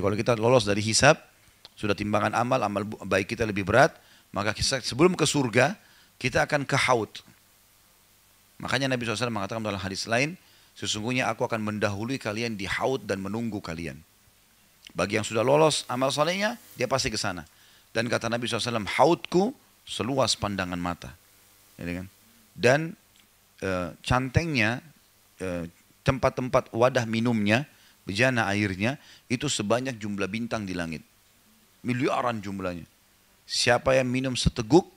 kalau kita lolos dari hisab, sudah timbangan amal, amal baik kita lebih berat, maka kita, sebelum ke surga, kita akan ke haut. Makanya Nabi SAW mengatakan dalam hadis lain, sesungguhnya aku akan mendahului kalian di haut dan menunggu kalian. Bagi yang sudah lolos amal solehnya, dia pasti ke sana. Dan kata Nabi SAW, hautku seluas pandangan mata. Ya, dan e, cantengnya, eh, tempat-tempat wadah minumnya, bejana airnya itu sebanyak jumlah bintang di langit. Miliaran jumlahnya. Siapa yang minum seteguk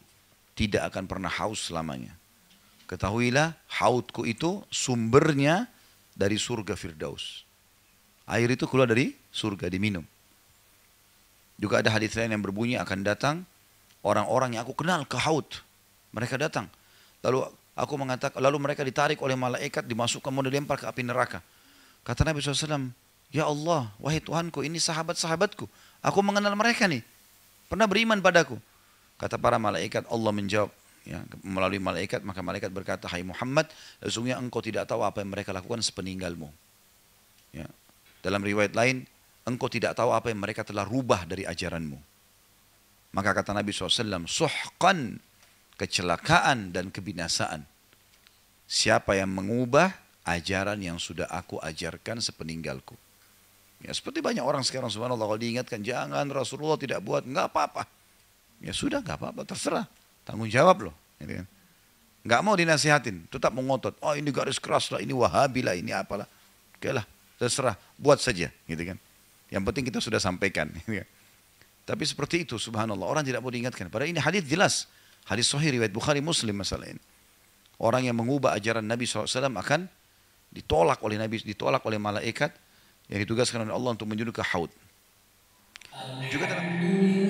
tidak akan pernah haus selamanya. Ketahuilah hautku itu sumbernya dari surga Firdaus. Air itu keluar dari surga diminum. Juga ada hadis lain yang berbunyi akan datang orang-orang yang aku kenal ke haut. Mereka datang. Lalu aku mengatakan lalu mereka ditarik oleh malaikat dimasukkan mau dilempar ke api neraka. Kata Nabi SAW, Ya Allah, wahai Tuhanku, ini sahabat-sahabatku. Aku mengenal mereka nih. Pernah beriman padaku. Kata para malaikat, Allah menjawab ya, melalui malaikat. Maka malaikat berkata, Hai Muhammad, sesungguhnya engkau tidak tahu apa yang mereka lakukan sepeninggalmu. Ya. Dalam riwayat lain, engkau tidak tahu apa yang mereka telah rubah dari ajaranmu. Maka kata Nabi SAW, suhkan, kecelakaan dan kebinasaan. Siapa yang mengubah ajaran yang sudah aku ajarkan sepeninggalku. Ya seperti banyak orang sekarang subhanallah kalau diingatkan jangan Rasulullah tidak buat nggak apa-apa. Ya sudah nggak apa-apa terserah tanggung jawab loh. Ya kan? Nggak mau dinasihatin tetap mengotot. Oh ini garis keras lah ini wahabi lah ini apalah. Oke lah terserah buat saja gitu kan. Yang penting kita sudah sampaikan. Gitu kan. Tapi seperti itu subhanallah orang tidak mau diingatkan. Padahal ini hadis jelas. Hadis sahih riwayat Bukhari Muslim masalah ini. Orang yang mengubah ajaran Nabi SAW akan ditolak oleh Nabi, ditolak oleh malaikat yang ditugaskan oleh Allah untuk menuju ke haud. Juga dalam